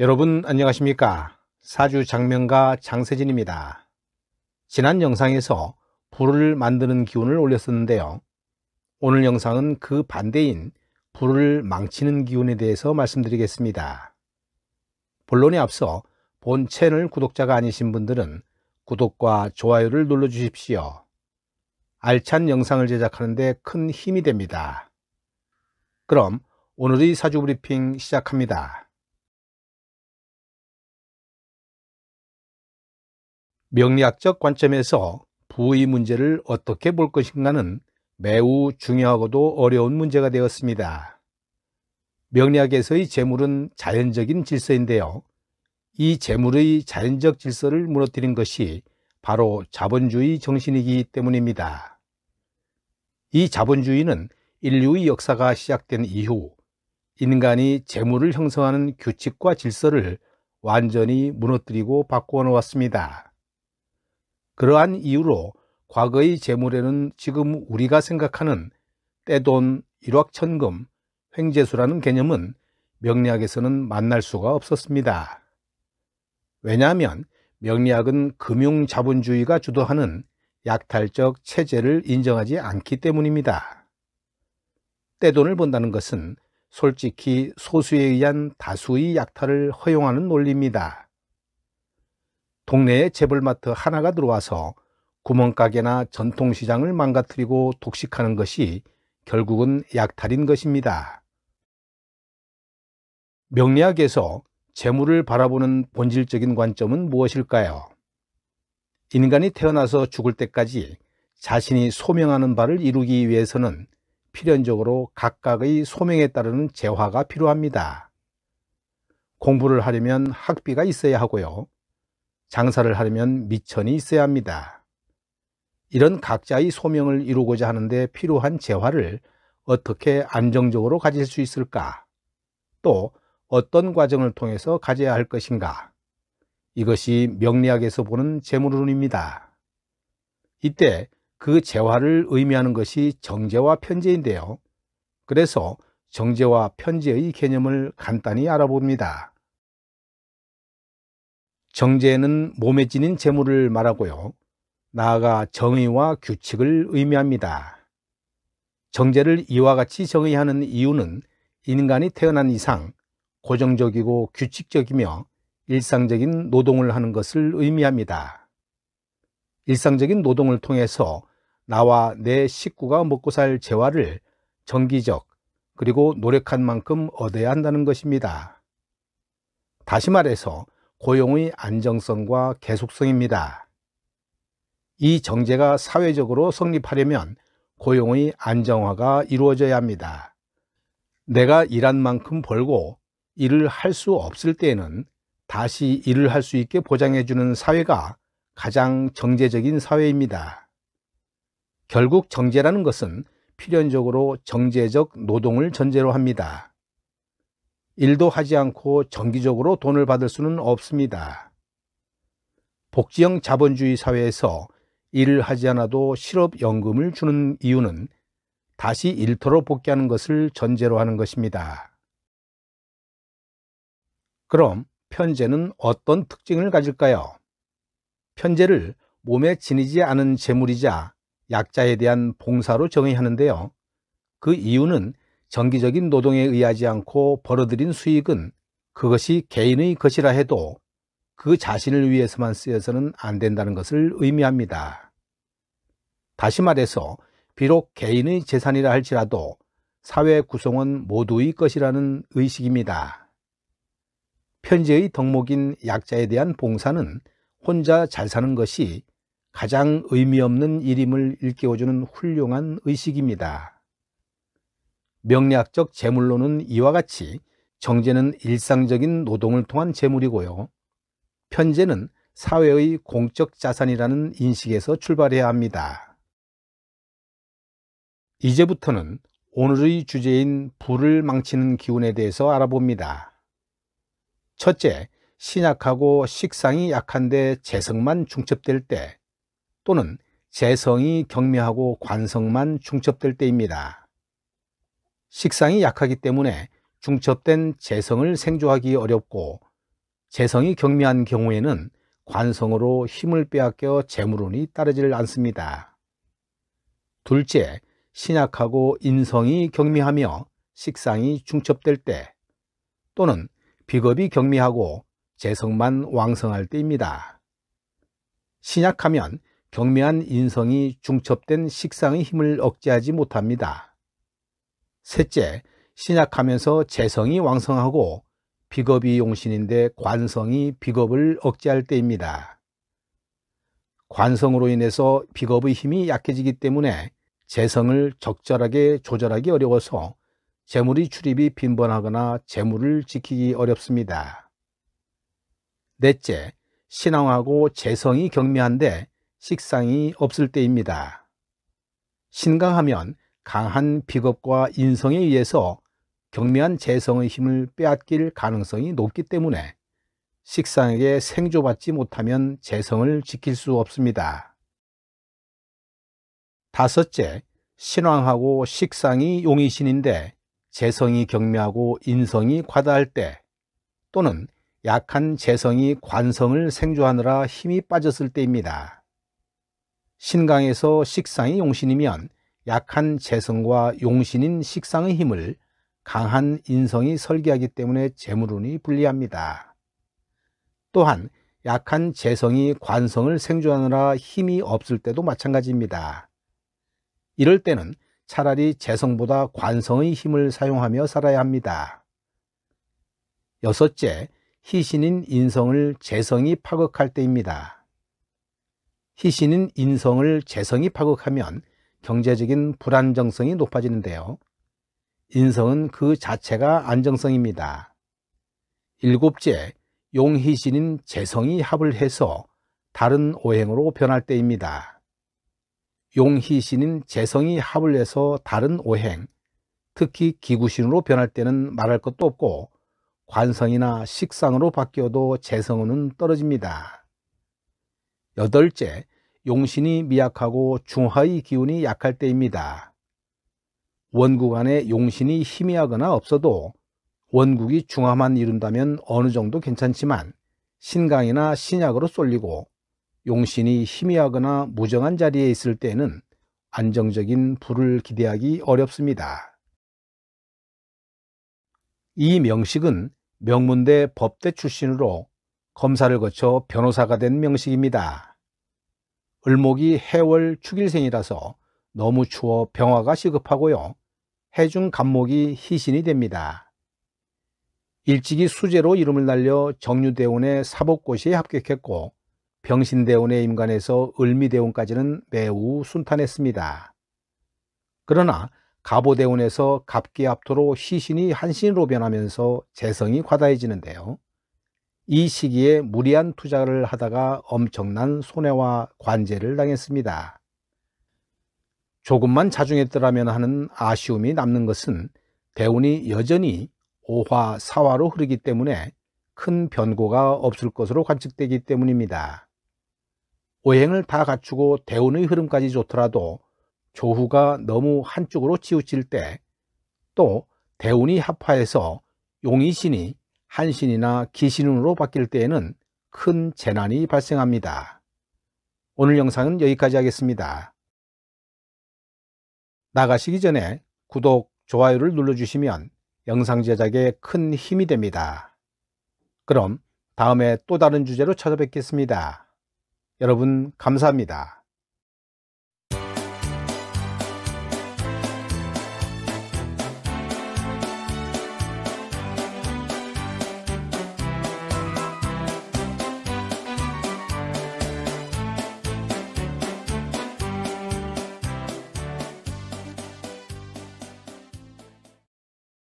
여러분 안녕하십니까 사주 장명가 장세진입니다 지난 영상에서 불을 만드는 기운을 올렸었는데요 오늘 영상은 그 반대인 불을 망치는 기운에 대해서 말씀드리겠습니다 본론에 앞서 본 채널 구독자가 아니신 분들은 구독과 좋아요를 눌러주십시오 알찬 영상을 제작하는데 큰 힘이 됩니다 그럼 오늘의 사주 브리핑 시작합니다 명리학적 관점에서 부의 문제를 어떻게 볼 것인가는 매우 중요하고도 어려운 문제가 되었습니다. 명리학에서의 재물은 자연적인 질서인데요. 이 재물의 자연적 질서를 무너뜨린 것이 바로 자본주의 정신이기 때문입니다. 이 자본주의는 인류의 역사가 시작된 이후 인간이 재물을 형성하는 규칙과 질서를 완전히 무너뜨리고 바꾸어 놓았습니다. 그러한 이유로 과거의 재물에는 지금 우리가 생각하는 떼돈, 일확천금, 횡재수라는 개념은 명리학에서는 만날 수가 없었습니다. 왜냐하면 명리학은 금융자본주의가 주도하는 약탈적 체제를 인정하지 않기 때문입니다. 떼돈을 본다는 것은 솔직히 소수에 의한 다수의 약탈을 허용하는 논리입니다. 동네에 재벌마트 하나가 들어와서 구멍가게나 전통시장을 망가뜨리고 독식하는 것이 결국은 약탈인 것입니다. 명리학에서 재물을 바라보는 본질적인 관점은 무엇일까요? 인간이 태어나서 죽을 때까지 자신이 소명하는 바를 이루기 위해서는 필연적으로 각각의 소명에 따르는 재화가 필요합니다. 공부를 하려면 학비가 있어야 하고요. 장사를 하려면 미천이 있어야 합니다. 이런 각자의 소명을 이루고자 하는데 필요한 재화를 어떻게 안정적으로 가질 수 있을까? 또 어떤 과정을 통해서 가져야 할 것인가? 이것이 명리학에서 보는 재물운입니다. 이때 그 재화를 의미하는 것이 정제와 편제인데요. 그래서 정제와 편제의 개념을 간단히 알아봅니다. 정제는 몸에 지닌 재물을 말하고요. 나아가 정의와 규칙을 의미합니다. 정제를 이와 같이 정의하는 이유는 인간이 태어난 이상 고정적이고 규칙적이며 일상적인 노동을 하는 것을 의미합니다. 일상적인 노동을 통해서 나와 내 식구가 먹고 살 재화를 정기적 그리고 노력한 만큼 얻어야 한다는 것입니다. 다시 말해서 고용의 안정성과 계속성입니다. 이 정제가 사회적으로 성립하려면 고용의 안정화가 이루어져야 합니다. 내가 일한 만큼 벌고 일을 할 수 없을 때에는 다시 일을 할 수 있게 보장해주는 사회가 가장 정제적인 사회입니다. 결국 정제라는 것은 필연적으로 정제적 노동을 전제로 합니다. 일도 하지 않고 정기적으로 돈을 받을 수는 없습니다. 복지형 자본주의 사회에서 일을 하지 않아도 실업연금을 주는 이유는 다시 일터로 복귀하는 것을 전제로 하는 것입니다. 그럼 편제는 어떤 특징을 가질까요? 편제를 몸에 지니지 않은 재물이자 약자에 대한 봉사로 정의하는데요. 그 이유는 정기적인 노동에 의하지 않고 벌어들인 수익은 그것이 개인의 것이라 해도 그 자신을 위해서만 쓰여서는 안 된다는 것을 의미합니다. 다시 말해서 비록 개인의 재산이라 할지라도 사회 구성원 모두의 것이라는 의식입니다. 편지의 덕목인 약자에 대한 봉사는 혼자 잘 사는 것이 가장 의미 없는 일임을 일깨워주는 훌륭한 의식입니다. 명리학적 재물로는 이와 같이 정제는 일상적인 노동을 통한 재물이고요. 편제는 사회의 공적 자산이라는 인식에서 출발해야 합니다. 이제부터는 오늘의 주제인 불을 망치는 기운에 대해서 알아봅니다. 첫째, 신약하고 식상이 약한데 재성만 중첩될 때 또는 재성이 경미하고 관성만 중첩될 때입니다. 식상이 약하기 때문에 중첩된 재성을 생조하기 어렵고 재성이 경미한 경우에는 관성으로 힘을 빼앗겨 재물운이 따르질 않습니다. 둘째, 신약하고 인성이 경미하며 식상이 중첩될 때 또는 비겁이 경미하고 재성만 왕성할 때입니다. 신약하면 경미한 인성이 중첩된 식상의 힘을 억제하지 못합니다. 셋째, 신약하면서 재성이 왕성하고 비겁이 용신인데 관성이 비겁을 억제할 때입니다. 관성으로 인해서 비겁의 힘이 약해지기 때문에 재성을 적절하게 조절하기 어려워서 재물이 출입이 빈번하거나 재물을 지키기 어렵습니다. 넷째, 신앙하고 재성이 경미한데 식상이 없을 때입니다. 신강하면 강한 비겁과 인성에 의해서 경미한 재성의 힘을 빼앗길 가능성이 높기 때문에 식상에게 생조받지 못하면 재성을 지킬 수 없습니다. 다섯째, 신왕하고 식상이 용의신인데 재성이 경미하고 인성이 과다할 때 또는 약한 재성이 관성을 생조하느라 힘이 빠졌을 때입니다. 신강에서 식상이 용신이면 약한 재성과 용신인 식상의 힘을 강한 인성이 설계하기 때문에 재물운이 불리합니다. 또한 약한 재성이 관성을 생존하느라 힘이 없을 때도 마찬가지입니다. 이럴 때는 차라리 재성보다 관성의 힘을 사용하며 살아야 합니다. 여섯째, 희신인 인성을 재성이 파극할 때입니다. 희신인 인성을 재성이 파극하면 경제적인 불안정성이 높아지는데요. 인성은 그 자체가 안정성입니다. 일곱째, 용희신인 재성이 합을 해서 다른 오행으로 변할 때입니다. 용희신인 재성이 합을 해서 다른 오행, 특히 기구신으로 변할 때는 말할 것도 없고 관성이나 식상으로 바뀌어도 재성운은 떨어집니다. 여덟째, 용신이 미약하고 중화의 기운이 약할 때입니다. 원국 안에 용신이 희미하거나 없어도 원국이 중화만 이룬다면 어느 정도 괜찮지만 신강이나 신약으로 쏠리고 용신이 희미하거나 무정한 자리에 있을 때는 에 안정적인 불을 기대하기 어렵습니다. 이 명식은 명문대 법대 출신으로 검사를 거쳐 변호사가 된 명식입니다. 을목이 해월 축일생이라서 너무 추워 병화가 시급하고요. 해중 간목이 희신이 됩니다. 일찍이 수제로 이름을 날려 정유대운의 사복고시에 합격했고 병신대운의 임관에서 을미대운까지는 매우 순탄했습니다. 그러나 가보대운에서 갑기압토로 희신이 한신으로 변하면서 재성이 과다해지는데요. 이 시기에 무리한 투자를 하다가 엄청난 손해와 관제를 당했습니다. 조금만 자중했더라면 하는 아쉬움이 남는 것은 대운이 여전히 오화사화로 흐르기 때문에 큰 변고가 없을 것으로 관측되기 때문입니다. 오행을 다 갖추고 대운의 흐름까지 좋더라도 조후가 너무 한쪽으로 치우칠 때 또 대운이 합화해서 용의신이 한신이나 기신운으로 바뀔 때에는 큰 재난이 발생합니다. 오늘 영상은 여기까지 하겠습니다. 나가시기 전에 구독, 좋아요를 눌러주시면 영상 제작에 큰 힘이 됩니다. 그럼 다음에 또 다른 주제로 찾아뵙겠습니다. 여러분 감사합니다.